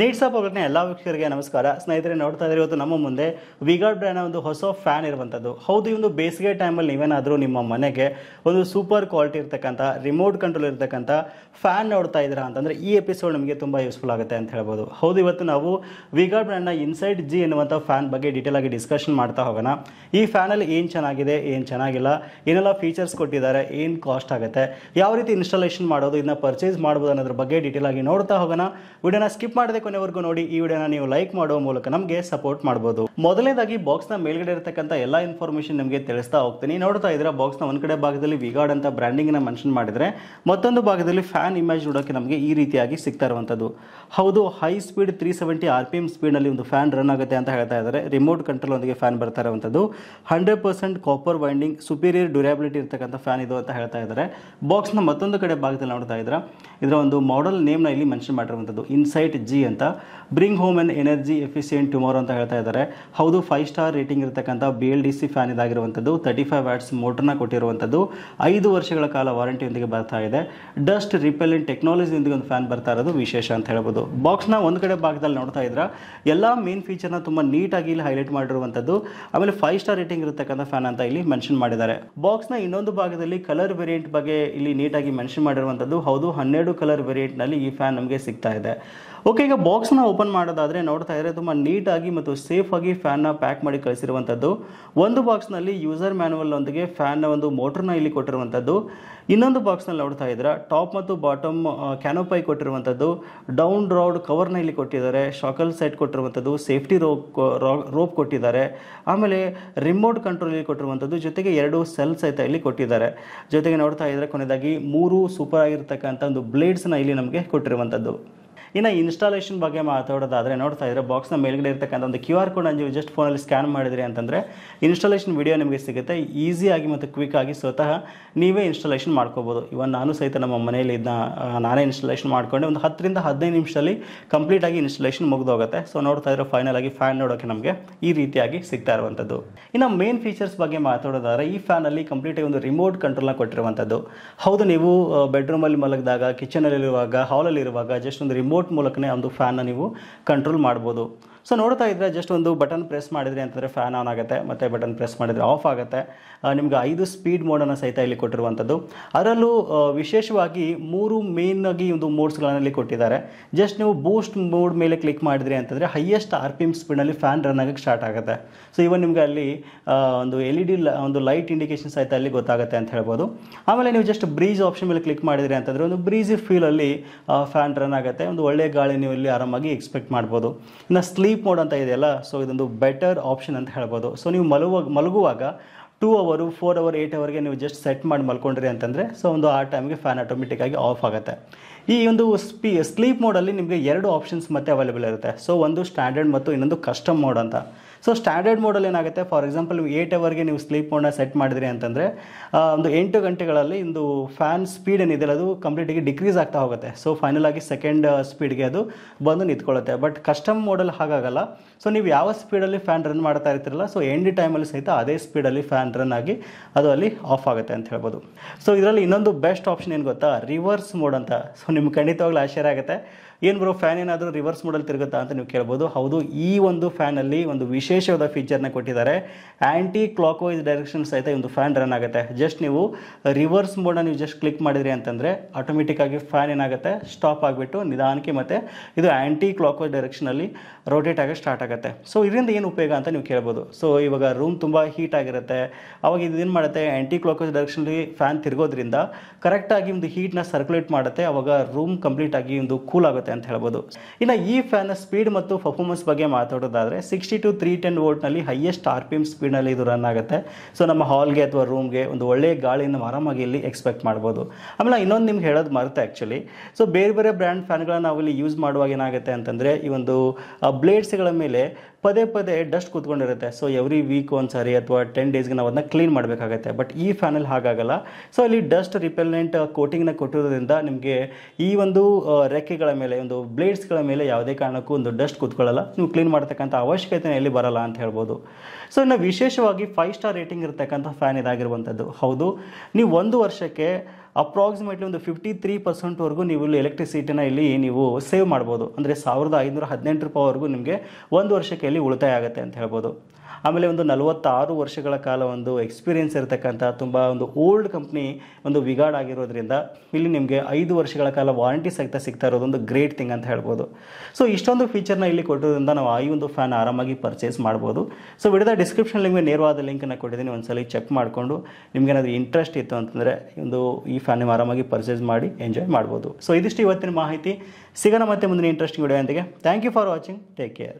nits of ಎಲ್ಲ ವೀಕ್ಷಕರಿಗೆ ನಮಸ್ಕಾರ ಸ್ನೇಹಿತರೆ ನೋಡ್ತಾ ಇದ್ರೆ ಇವತ್ತು ನಮ್ಮ ಮುಂದೆ ವಿಗಾರ್ಡ್ ಬ್ರ್ಯಾಂಡ್ನ ಒಂದು ಹೊಸ ಫ್ಯಾನ್ ಇರುವಂಥದ್ದು ಹೌದು ಇವೊಂದು ಬೇಸಿಗೆ ಟೈಮಲ್ಲಿ ನೀವೇನಾದರೂ ನಿಮ್ಮ ಮನೆಗೆ ಒಂದು ಸೂಪರ್ ಕ್ವಾಲಿಟಿ ಇರ್ತಕ್ಕಂಥ ರಿಮೋಟ್ ಕಂಟ್ರೋಲ್ ಇರ್ತಕ್ಕಂಥ ಫ್ಯಾನ್ ನೋಡ್ತಾ ಇದ್ದೀರಾ ಅಂತಂದರೆ ಈ ಎಪಿಸೋಡ್ ನಿಮಗೆ ತುಂಬ ಯೂಸ್ಫುಲ್ ಆಗುತ್ತೆ ಅಂತ ಹೇಳ್ಬೋದು ಹೌದು ಇವತ್ತು ನಾವು ವಿಗಾರ್ಡ್ ಬ್ರ್ಯಾಂಡ್ನ ಇನ್ಸೈಡ್ ಜಿ ಎನ್ನುವಂಥ ಫ್ಯಾನ್ ಬಗ್ಗೆ ಡೀಟೇಲ್ ಆಗಿ ಡಿಸ್ಕಷನ್ ಮಾಡ್ತಾ ಹೋಗೋಣ ಈ ಫ್ಯಾನಲ್ಲಿ ಏನು ಚೆನ್ನಾಗಿದೆ ಏನು ಚೆನ್ನಾಗಿಲ್ಲ ಏನೆಲ್ಲ ಫೀಚರ್ಸ್ ಕೊಟ್ಟಿದ್ದಾರೆ ಏನು ಕಾಸ್ಟ್ ಆಗುತ್ತೆ ಯಾವ ರೀತಿ ಇನ್ಸ್ಟಾಲೇಷನ್ ಮಾಡೋದು ಇದನ್ನ ಪರ್ಚೇಸ್ ಮಾಡ್ಬೋದು ಅನ್ನೋದ್ರ ಬಗ್ಗೆ ಡೀಟೇಲ್ ಆಗಿ ನೋಡ್ತಾ ಹೋಗೋಣ ವಿಡಿಯೋನ ಸ್ಕಿಪ್ ಮಾಡಬೇಕು ಕೊನೆವರೆಗೂ ನೋಡಿ ಈ ವಿಡಿಯೋನ ನೀವು ಲೈಕ್ ಮಾಡುವ ಮೂಲಕ ನಮಗೆ ಸಪೋರ್ಟ್ ಮಾಡಬಹುದು ಮೊದಲನೇದಾಗಿ ಬಾಕ್ಸ್ ನ ಮೇಲ್ಗಡೆ ಇರತಕ್ಕಂತ ಎಲ್ಲ ಇನ್ಫಾರ್ಮೇಶನ್ ನಿಮಗೆ ತಿಳಿಸ್ತಾ ಹೋಗ್ತೀನಿ ನೋಡ್ತಾ ಇದ್ರೆ ಬಾಕ್ಸ್ ನ ಒಂದ್ ಕಡೆ ಭಾಗದಲ್ಲಿ ವಿಗಾರ್ಡ್ ಅಂತ ಬ್ರಾಂಡಿಂಗ್ ನ ಮೆನ್ಷನ್ ಮಾಡಿದ್ರೆ ಮತ್ತೊಂದು ಭಾಗದಲ್ಲಿ ಫ್ಯಾನ್ ಇಮೇಜ್ ನೋಡೋಕೆ ನಮಗೆ ಈ ರೀತಿಯಾಗಿ ಸಿಗ್ತಾ ಇರುವಂತದ್ದು ಹೌದು high speed three seventy R P M speed ನಲ್ಲಿ ಒಂದು ಫ್ಯಾನ್ ರನ್ ಆಗುತ್ತೆ ಅಂತ ಹೇಳ್ತಾ ಇದ್ದಾರೆ ರಿಮೋಟ್ ಕಂಟ್ರೋಲ್ ಒಂದಿಗೆ ಫ್ಯಾನ್ ಬರ್ತಾ ಇರುವಂತದ್ದು hundred percent copper winding superior durability ಇರತಕ್ಕಂತ ಫ್ಯಾನ್ ಇದು ಅಂತ ಹೇಳ್ತಾ ಇದ್ದಾರೆ ಬಾಕ್ಸ್ನ ಮತ್ತೊಂದು ಕಡೆ ಭಾಗದಲ್ಲಿ ನೋಡ್ತಾ ಇದ್ರೆ ಇದರ ಒಂದು ಮಾಡೆಲ್ ನ ಇಲ್ಲಿ ಮೆನ್ಷನ್ ಮಾಡಿರುವಂತದ್ದು ಇನ್ಸೈಟ್ ಜಿ ಅಂತ ಅಂತ bring home an energy efficient tomorrow ಅಂತ ಹೇಳ್ತಾ ಇದ್ದಾರೆ ಹೌದು ಫೈವ್ ಸ್ಟಾರ್ ರೇಟಿಂಗ್ ಇರತಕ್ಕಂಥ B L D C fan ಇದಾಗಿರುವಂಥದ್ದು ತರ್ಟಿ ಫೈವ್ ವ್ಯಾಟ್ಸ್ ಮೋಟರ್ನ ಕೊಟ್ಟಿರುವಂಥದ್ದು ಐದು ವರ್ಷಗಳ ಕಾಲ ವಾರಂಟಿಯೊಂದಿಗೆ ಬರ್ತಾ ಇದೆ ಡಸ್ಟ್ ರಿಪೆಲೆಂಟ್ ಟೆಕ್ನಾಲಜಿ ಒಂದು ಫ್ಯಾನ್ ಬರ್ತಾ ಇರೋದು ವಿಶೇಷ ಅಂತ ಹೇಳ್ಬೋದು ಬಾಕ್ಸ್ನ ಒಂದು ಕಡೆ ಭಾಗದಲ್ಲಿ ನೋಡ್ತಾ ಇದ್ರೆ ಎಲ್ಲ ಮೇನ್ ಫೀಚರ್ನ ತುಂಬ ನೀಟಾಗಿ ಇಲ್ಲಿ ಹೈಲೈಟ್ ಮಾಡಿರುವಂಥದ್ದು ಆಮೇಲೆ ಫೈವ್ ಸ್ಟಾರ್ ರೇಟಿಂಗ್ ಇರತಕ್ಕಂಥ ಫ್ಯಾನ್ ಅಂತ ಇಲ್ಲಿ ಮೆನ್ಷನ್ ಮಾಡಿದ್ದಾರೆ ಬಾಕ್ಸ್ನ ಇನ್ನೊಂದು ಭಾಗದಲ್ಲಿ ಕಲರ್ ವೇರಿಯಂಟ್ ಬಗ್ಗೆ ಇಲ್ಲಿ ನೀಟಾಗಿ ಮೆನ್ಷನ್ ಮಾಡಿರುವಂಥದ್ದು ಹೌದು ಹನ್ನೆರಡು ಕಲರ್ ನಲ್ಲಿ ಈ ಫ್ಯಾನ್ ನಮಗೆ ಸಿಗ್ತಾ ಇದೆ ಓಕೆ ಈಗ ಬಾಕ್ಸ್ನ ಓಪನ್ ಮಾಡೋದಾದರೆ ನೋಡ್ತಾ ಇದ್ರೆ ತುಂಬ ನೀಟಾಗಿ ಮತ್ತು ಸೇಫಾಗಿ ಫ್ಯಾನ್ನ ಪ್ಯಾಕ್ ಮಾಡಿ ಕಳಿಸಿರುವಂಥದ್ದು ಒಂದು ಬಾಕ್ಸ್ನಲ್ಲಿ ಯೂಸರ್ ಮ್ಯಾನುವಲ್ನೊಂದಿಗೆ ಫ್ಯಾನ್ನ ಒಂದು ಮೋಟ್ರನ್ನ ಇಲ್ಲಿ ಕೊಟ್ಟಿರುವಂಥದ್ದು ಇನ್ನೊಂದು ಬಾಕ್ಸ್ನಲ್ಲಿ ನೋಡ್ತಾ ಇದ್ರೆ ಟಾಪ್ ಮತ್ತು ಬಾಟಮ್ ಕ್ಯಾನೋಪೈ ಕೊಟ್ಟಿರುವಂಥದ್ದು ಡೌನ್ ರಾಡ್ ಕವರ್ನ ಇಲ್ಲಿ ಕೊಟ್ಟಿದ್ದಾರೆ ಶಾಕಲ್ ಸೆಟ್ ಕೊಟ್ಟಿರುವಂಥದ್ದು ಸೇಫ್ಟಿ ರೋಪ್ ರೋಪ್ ಕೊಟ್ಟಿದ್ದಾರೆ ಆಮೇಲೆ ರಿಮೋಟ್ ಕಂಟ್ರೋಲ್ ಇಲ್ಲಿ ಕೊಟ್ಟಿರುವಂಥದ್ದು ಜೊತೆಗೆ ಎರಡು ಸೆಲ್ ಸಹಿತ ಇಲ್ಲಿ ಕೊಟ್ಟಿದ್ದಾರೆ ಜೊತೆಗೆ ನೋಡ್ತಾ ಇದ್ರೆ ಕೊನೆಯದಾಗಿ ಮೂರು ಸೂಪರ್ ಆಗಿರ್ತಕ್ಕಂಥ ಒಂದು ಬ್ಲೇಡ್ಸ್ನ ಇಲ್ಲಿ ನಮಗೆ ಕೊಟ್ಟಿರುವಂಥದ್ದು ಇನ್ನು ಇನ್ಸ್ಟಾಲೇಷನ್ ಬಗ್ಗೆ ಮಾತಾಡೋದಾದರೆ ನೋಡ್ತಾ ಇದ್ದರೆ ಬಾಕ್ಸ್ನ ಮೇಲ್ಗಡೆ ಇರ್ತಕ್ಕಂಥ ಒಂದು ಕ್ಯೂ ಆರ್ ಕೋಡ್ ನೀವು ಜಸ್ಟ್ ಫೋನಲ್ಲಿ ಸ್ಕ್ಯಾನ್ ಮಾಡಿದ್ರಿ ಅಂತಂದರೆ ಇನ್ಸ್ಟಾಲೇಷನ್ ವಿಡಿಯೋ ನಿಮಗೆ ಸಿಗುತ್ತೆ ಈಸಿಯಾಗಿ ಮತ್ತು ಕ್ವಿಕ್ಕಾಗಿ ಸ್ವತಃ ನೀವೇ ಇನ್ಸ್ಟಾಲೇಷನ್ ಮಾಡ್ಕೋಬೋದು ಇವನ್ ನಾನು ಸಹಿತ ನಮ್ಮ ಮನೆಯಲ್ಲಿ ಇದನ್ನ ನಾನೇ ಇನ್ಸ್ಟಾಲೇಷನ್ ಮಾಡ್ಕೊಂಡೆ ಒಂದು ಹತ್ತರಿಂದ ಹದಿನೈದು ನಿಮಿಷದಲ್ಲಿ ಕಂಪ್ಲೀಟಾಗಿ ಇನ್ಸ್ಟಾಲೇಷನ್ ಮುಗಿದೋಗುತ್ತೆ ಸೊ ನೋಡ್ತಾ ಇದ್ರೆ ಫೈನಲ್ ಆಗಿ ಫ್ಯಾನ್ ನೋಡೋಕೆ ನಮಗೆ ಈ ರೀತಿಯಾಗಿ ಸಿಗ್ತಾ ಇರುವಂಥದ್ದು ಇನ್ನು ಮೇನ್ ಫೀಚರ್ಸ್ ಬಗ್ಗೆ ಮಾತಾಡೋದಾದ್ರೆ ಈ ಫ್ಯಾನಲ್ಲಿ ಕಂಪ್ಲೀಟಾಗಿ ಒಂದು ರಿಮೋಟ್ ಕಂಟ್ರೋಲ್ನ ಕೊಟ್ಟಿರುವಂಥದ್ದು ಹೌದು ನೀವು ಬೆಡ್ರೂಮಲ್ಲಿ ಮಲಗಿದಾಗ ಕಿಚನಲ್ಲಿರುವಾಗ ಹಾಲಲ್ಲಿರುವಾಗ ಜಸ್ಟ್ ಒಂದು ರಿಮೋಟ್ ರಿಮೋಟ್ ಮೂಲಕನೇ ಒಂದು ಫ್ಯಾನ್ನ ನೀವು ಕಂಟ್ರೋಲ್ ಮಾಡ್ಬೋದು ಸೊ ನೋಡ್ತಾ ಇದ್ದರೆ ಜಸ್ಟ್ ಒಂದು ಬಟನ್ ಪ್ರೆಸ್ ಮಾಡಿದರೆ ಅಂತಂದರೆ ಫ್ಯಾನ್ ಆನ್ ಆಗುತ್ತೆ ಮತ್ತೆ ಬಟನ್ ಪ್ರೆಸ್ ಮಾಡಿದರೆ ಆಫ್ ಆಗುತ್ತೆ ನಿಮ್ಗೆ ಐದು ಸ್ಪೀಡ್ ಮೋಡನ್ನು ಸಹಿತ ಇಲ್ಲಿ ಕೊಟ್ಟಿರುವಂಥದ್ದು ಅದರಲ್ಲೂ ವಿಶೇಷವಾಗಿ ಮೂರು ಮೇನ್ ಆಗಿ ಒಂದು ಇಲ್ಲಿ ಕೊಟ್ಟಿದ್ದಾರೆ ಜಸ್ಟ್ ನೀವು ಬೂಸ್ಟ್ ಮೋಡ್ ಮೇಲೆ ಕ್ಲಿಕ್ ಮಾಡಿದ್ರಿ ಅಂತಂದರೆ ಹೈಯೆಸ್ಟ್ ಆರ್ ಪಿ ಎಮ್ ಸ್ಪೀಡಲ್ಲಿ ಫ್ಯಾನ್ ರನ್ ಆಗಕ್ಕೆ ಸ್ಟಾರ್ಟ್ ಆಗುತ್ತೆ ಸೊ ಇವನ್ ನಿಮ್ಗೆ ಅಲ್ಲಿ ಒಂದು ಎಲ್ ಇ ಡಿ ಒಂದು ಲೈಟ್ ಇಂಡಿಕೇಶನ್ ಸಹಿತ ಅಲ್ಲಿ ಗೊತ್ತಾಗುತ್ತೆ ಅಂತ ಹೇಳ್ಬೋದು ಆಮೇಲೆ ನೀವು ಜಸ್ಟ್ ಬ್ರೀಜ್ ಆಪ್ಷನ್ ಮೇಲೆ ಕ್ಲಿಕ್ ಮಾಡಿದ್ರಿ ಅಂತಂದರೆ ಒಂದು ಬ್ರೀಜಿ ಫೀಲಲ್ಲಿ ಫ್ಯಾನ್ ರನ್ ಆಗುತ್ತೆ ಒಂದು ಒಳ್ಳೆಯ ಗಾಳಿ ನೀವು ಇಲ್ಲಿ ಆರಾಮಾಗಿ ಎಕ್ಸ್ಪೆಕ್ಟ್ ಮಾಡ್ಬೋದು ಇನ್ನು ಸ್ಲೀಪ್ ಸ್ಲೀಪ್ ಮೋಡ್ ಅಂತ ಇದೆಯಲ್ಲ ಸೊ ಇದೊಂದು ಬೆಟರ್ ಆಪ್ಷನ್ ಅಂತ ಹೇಳ್ಬೋದು ಸೊ ನೀವು ಮಲಗುವ ಮಲಗುವಾಗ two hours four hour eight ಅವರ್ಗೆ ನೀವು ಜಸ್ಟ್ ಸೆಟ್ ಮಾಡಿ ಮಲ್ಕೊಂಡ್ರಿ ಅಂತಂದರೆ ಸೊ ಒಂದು ಆ ಟೈಮ್ಗೆ ಫ್ಯಾನ್ ಆಗಿ ಆಫ್ ಆಗುತ್ತೆ ಈ ಒಂದು ಸ್ಪೀ ಸ್ಲೀಪ್ ಮೋಡಲ್ಲಿ ನಿಮಗೆ ಎರಡು ಆಪ್ಷನ್ಸ್ ಮತ್ತೆ ಅವೈಲೇಬಲ್ ಇರುತ್ತೆ ಸೊ ಒಂದು ಸ್ಟ್ಯಾಂಡರ್ಡ್ ಮತ್ತು ಇನ್ನೊಂದು ಕಸ್ಟಮ್ ಮೋಡ್ ಅಂತ ಸೊ ಸ್ಟ್ಯಾಂಡರ್ಡ್ ಮೋಡಲ್ಲಿ ಏನಾಗುತ್ತೆ ಫಾರ್ ಎಕ್ಸಾಂಪಲ್ ಏಟ್ ಅವರ್ಗೆ ನೀವು ಸ್ಲೀಪ್ ಮೋಡನ್ನ ಸೆಟ್ ಮಾಡಿದ್ರಿ ಅಂತಂದರೆ ಒಂದು ಎಂಟು ಗಂಟೆಗಳಲ್ಲಿ ಇಂದು ಫ್ಯಾನ್ ಸ್ಪೀಡ್ ಏನಿದೆ ಅದು ಕಂಪ್ಲೀಟಾಗಿ ಡಿಕ್ರೀಸ್ ಆಗ್ತಾ ಹೋಗುತ್ತೆ ಸೊ ಫೈನಲ್ ಆಗಿ ಸೆಕೆಂಡ್ ಸ್ಪೀಡ್ಗೆ ಅದು ಬಂದು ನಿಂತ್ಕೊಳ್ಳುತ್ತೆ ಬಟ್ ಕಸ್ಟಮ್ ಮೋಡಲ್ ಹಾಗಾಗಲ್ಲ ಸೊ ನೀವು ಯಾವ ಸ್ಪೀಡಲ್ಲಿ ಫ್ಯಾನ್ ರನ್ ಮಾಡ್ತಾ ಇರ್ತಿರಲ್ಲ ಸೊ ಎಂಡ್ ಟೈಮಲ್ಲಿ ಸಹಿತ ಅದೇ ಸ್ಪೀಡಲ್ಲಿ ಫ್ಯಾನ್ ರನ್ ಆಗಿ ಅದು ಅಲ್ಲಿ ಆಫ್ ಆಗುತ್ತೆ ಅಂತ ಹೇಳ್ಬೋದು ಸೊ ಇದರಲ್ಲಿ ಇನ್ನೊಂದು ಬೆಸ್ಟ್ ಆಪ್ಷನ್ ಏನು ಗೊತ್ತಾ ರಿವರ್ಸ್ ಮೋಡ್ ಅಂತ ಸೊ ನಿಮ್ಗೆ ಖಂಡಿತವಾಗ್ಲೂ ಆಶ್ಚರ್ಯ ಆಗುತ್ತೆ ಏನು ಬರೋ ಫ್ಯಾನ್ ಏನಾದರೂ ರಿವರ್ಸ್ ಮೋಡಲ್ಲಿ ತಿರುಗುತ್ತಾ ಅಂತ ನೀವು ಕೇಳ್ಬೋದು ಹೌದು ಈ ಒಂದು ಫ್ಯಾನಲ್ಲಿ ಒಂದು ವಿಶೇಷವಾದ ಫೀಚರ್ನ ಕೊಟ್ಟಿದ್ದಾರೆ ಆ್ಯಂಟಿ ಕ್ಲಾಕ್ ವೈಸ್ ಡೈರೆಕ್ಷನ್ ಸಹಿತ ಒಂದು ಫ್ಯಾನ್ ರನ್ ಆಗುತ್ತೆ ಜಸ್ಟ್ ನೀವು ರಿವರ್ಸ್ ಮೋಡನ್ನ ನೀವು ಜಸ್ಟ್ ಕ್ಲಿಕ್ ಮಾಡಿದ್ರಿ ಅಂತಂದರೆ ಆಟೋಮೆಟಿಕ್ಕಾಗಿ ಫ್ಯಾನ್ ಏನಾಗುತ್ತೆ ಸ್ಟಾಪ್ ಆಗಿಬಿಟ್ಟು ನಿಧಾನಕ್ಕೆ ಮತ್ತೆ ಇದು ಆ್ಯಂಟಿ ಕ್ಲಾಕ್ ವೈಸ್ ಡೈರೆಕ್ಷನಲ್ಲಿ ರೋಟೇಟ್ ಆಗಿ ಸ್ಟಾರ್ಟ್ ಆಗುತ್ತೆ ಸೊ ಇದರಿಂದ ಏನು ಉಪಯೋಗ ಅಂತ ನೀವು ಕೇಳ್ಬೋದು ಸೊ ಇವಾಗ ರೂಮ್ ತುಂಬ ಹೀಟ್ ಆಗಿರುತ್ತೆ ಅವಾಗ ಇದೇನು ಮಾಡುತ್ತೆ ಆ್ಯಂಟಿ ಕ್ಲಾಕ್ ವೈಸ್ ಡೈರೆಕ್ಷನಲ್ಲಿ ಫ್ಯಾನ್ ತಿರುಗೋದ್ರಿಂದ ಕರೆಕ್ಟಾಗಿ ಒಂದು ಹೀಟ್ನ ಸರ್ಕ್ಯುಲೇಟ್ ಮಾಡುತ್ತೆ ಅವಾಗ ರೂಮ್ ಕಂಪ್ಲೀಟಾಗಿ ಒಂದು ಕೂಲ್ ಆಗುತ್ತೆ ಅಂತ ಹೇಳ್ಬೋದು ಇನ್ನು ಈ ಫ್ಯಾನ್ ಸ್ಪೀಡ್ ಮತ್ತು ಪರ್ಫಾರ್ಮೆನ್ಸ್ ಬಗ್ಗೆ ಮಾತಾಡೋದಾದರೆ ಸಿಕ್ಸ್ಟಿ ಟು ತ್ರೀ ಟೆನ್ ವೋಲ್ಟ್ನಲ್ಲಿ ಹೈಯೆಸ್ಟ್ ಆರ್ ಪಿ ಎಮ್ ಸ್ಪೀಡ್ನಲ್ಲಿ ಇದು ರನ್ ಆಗುತ್ತೆ ಸೊ ನಮ್ಮ ಹಾಲ್ಗೆ ಅಥವಾ ರೂಮ್ಗೆ ಒಂದು ಒಳ್ಳೆಯ ಗಾಳಿಯನ್ನು ಆರಾಮಾಗಿ ಇಲ್ಲಿ ಎಕ್ಸ್ಪೆಕ್ಟ್ ಮಾಡ್ಬೋದು ಆಮೇಲೆ ಇನ್ನೊಂದು ನಿಮ್ಗೆ ಹೇಳೋದು ಮರೆತೆ ಆ್ಯಕ್ಚುಲಿ ಸೊ ಬೇರೆ ಬೇರೆ ಬ್ರ್ಯಾಂಡ್ ಫ್ಯಾನ್ಗಳನ್ನ ನಾವು ಇಲ್ಲಿ ಯೂಸ್ ಮಾಡುವಾಗ ಏನಾಗುತ್ತೆ ಅಂತಂದರೆ ಈ ಒಂದು ಬ್ಲೇಡ್ಸ್ಗಳ ಮೇಲೆ ಪದೇ ಪದೇ ಡಸ್ಟ್ ಕೂತ್ಕೊಂಡಿರುತ್ತೆ ಸೊ ಎವ್ರಿ ವೀಕ್ ಒಂದ್ಸರಿ ಅಥವಾ ಟೆನ್ ಡೇಸ್ಗೆ ನಾವು ಅದನ್ನ ಕ್ಲೀನ್ ಮಾಡಬೇಕಾಗುತ್ತೆ ಬಟ್ ಈ ಫ್ಯಾನಲ್ಲಿ ಹಾಗಾಗಲ್ಲ ಸೊ ಇಲ್ಲಿ ಡಸ್ಟ್ ರಿಪೆಲೆಂಟ್ ಕೋಟಿಂಗ್ನ ಕೊಟ್ಟಿರೋದ್ರಿಂದ ನಿಮಗೆ ಈ ಒಂದು ರೆಕ್ಕೆಗಳ ಮೇಲೆ ಒಂದು ಬ್ಲೇಡ್ಸ್ಗಳ ಮೇಲೆ ಯಾವುದೇ ಕಾರಣಕ್ಕೂ ಒಂದು ಡಸ್ಟ್ ಕೂತ್ಕೊಳ್ಳಲ್ಲ ನೀವು ಕ್ಲೀನ್ ಮಾಡ್ತಕ್ಕಂಥ ಅವಶ್ಯಕತೆ ಎಲ್ಲಿ ಬರಲ್ಲ ಅಂತ ಹೇಳ್ಬೋದು ಸೊ ಇನ್ನು ವಿಶೇಷವಾಗಿ ಫೈವ್ ಸ್ಟಾರ್ ರೇಟಿಂಗ್ ಇರತಕ್ಕಂಥ ಫ್ಯಾನ್ ಇದಾಗಿರುವಂಥದ್ದು ಹೌದು ನೀವು ಒಂದು ವರ್ಷಕ್ಕೆ ಅಪ್ರಾಕ್ಸಿಮೇಟ್ಲಿ ಒಂದು ಫಿಫ್ಟಿ ತ್ರೀ ಪರ್ಸೆಂಟ್ವರೆಗೂ ನೀವು ಇಲ್ಲಿ ಎಲೆಕ್ಟ್ರಿಸಿಟಿನ ಇಲ್ಲಿ ನೀವು ಸೇವ್ ಮಾಡ್ಬೋದು ಅಂದರೆ ಸಾವಿರದ ಐನೂರ ಹದಿನೆಂಟು ರೂಪಾಯಿವರೆಗೂ ನಿಮಗೆ ಒಂದು ವರ್ಷಕ್ಕೆ ಇಲ್ಲಿ ಉಳಿತಾಯ ಆಗುತ್ತೆ ಅಂತ ಹೇಳ್ಬೋದು ಆಮೇಲೆ ಒಂದು ನಲವತ್ತಾರು ವರ್ಷಗಳ ಕಾಲ ಒಂದು ಎಕ್ಸ್ಪೀರಿಯೆನ್ಸ್ ಇರತಕ್ಕಂಥ ತುಂಬ ಒಂದು ಓಲ್ಡ್ ಕಂಪ್ನಿ ಒಂದು ವಿಗಾರ್ಡ್ ಆಗಿರೋದ್ರಿಂದ ಇಲ್ಲಿ ನಿಮಗೆ ಐದು ವರ್ಷಗಳ ಕಾಲ ವಾರಂಟಿ ಸಹಿತ ಸಿಗ್ತಾ ಇರೋದು ಒಂದು ಗ್ರೇಟ್ ಥಿಂಗ್ ಅಂತ ಹೇಳ್ಬೋದು ಸೊ ಇಷ್ಟೊಂದು ಫೀಚರ್ನ ಇಲ್ಲಿ ಕೊಟ್ಟಿರೋದ್ರಿಂದ ನಾವು ಆ ಒಂದು ಫ್ಯಾನ್ ಆರಾಮಾಗಿ ಪರ್ಚೇಸ್ ಮಾಡ್ಬೋದು ಸೊ ವಿಡಿಯೋದ ಡಿಸ್ಕ್ರಿಪ್ಷನ್ ನಿಮಗೆ ನೇರವಾದ ಲಿಂಕನ್ನು ಕೊಟ್ಟಿದ್ದೀನಿ ಸಲ ಚೆಕ್ ಮಾಡಿಕೊಂಡು ಏನಾದರೂ ಇಂಟ್ರೆಸ್ಟ್ ಇತ್ತು ಅಂತಂದರೆ ಒಂದು ಈ ಫ್ಯಾನ್ ನೀವು ಆರಾಮಾಗಿ ಪರ್ಚೇಸ್ ಮಾಡಿ ಎಂಜಾಯ್ ಮಾಡ್ಬೋದು ಸೊ ಇದಿಷ್ಟು ಇವತ್ತಿನ ಮಾಹಿತಿ ಸಿಗೋಣ ಮತ್ತೆ ಮುಂದಿನ ಇಂಟ್ರೆಸ್ಟಿಂಗ್ ವಿಡಿಯೋ ಅಂತಿಗೆ thank you for watching take care